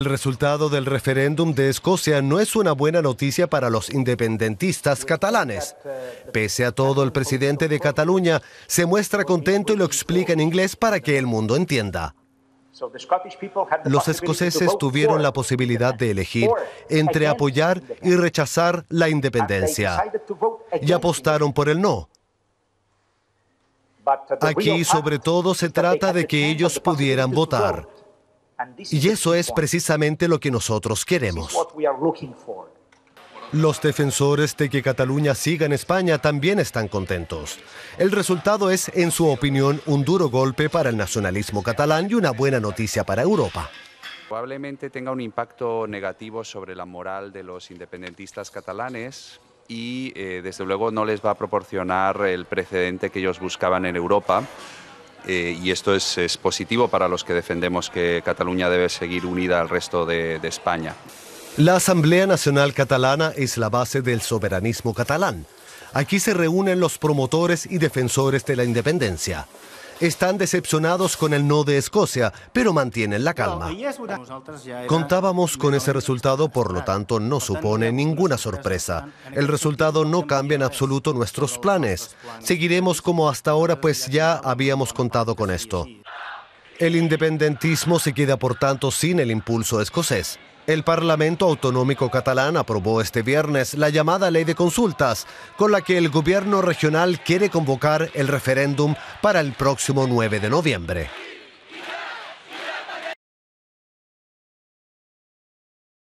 El resultado del referéndum de Escocia no es una buena noticia para los independentistas catalanes. Pese a todo, el presidente de Cataluña se muestra contento y lo explica en inglés para que el mundo entienda. Los escoceses tuvieron la posibilidad de elegir entre apoyar y rechazar la independencia y apostaron por el no. Aquí sobre todo se trata de que ellos pudieran votar y eso es precisamente lo que nosotros queremos. Los defensores de que Cataluña siga en España también están contentos. El resultado es, en su opinión, un duro golpe para el nacionalismo catalán y una buena noticia para Europa. Probablemente tenga un impacto negativo sobre la moral de los independentistas catalanes y, eh, desde luego, no les va a proporcionar el precedente que ellos buscaban en Europa eh, y esto es, positivo para los que defendemos que Cataluña debe seguir unida al resto de España. La Asamblea Nacional Catalana es la base del soberanismo catalán. Aquí se reúnen los promotores y defensores de la independencia están decepcionados con el no de Escocia, pero mantienen la calma. Contábamos con ese resultado, por lo tanto no supone ninguna sorpresa. El resultado no cambia en absoluto nuestros planes. Seguiremos como hasta ahora, pues ya habíamos contado con esto. El independentismo se queda por tanto sin el impulso escocés. El Parlamento Autonómico Catalán aprobó este viernes la llamada ley de consultas, con la que el gobierno regional quiere convocar el referéndum para el próximo 9 de noviembre.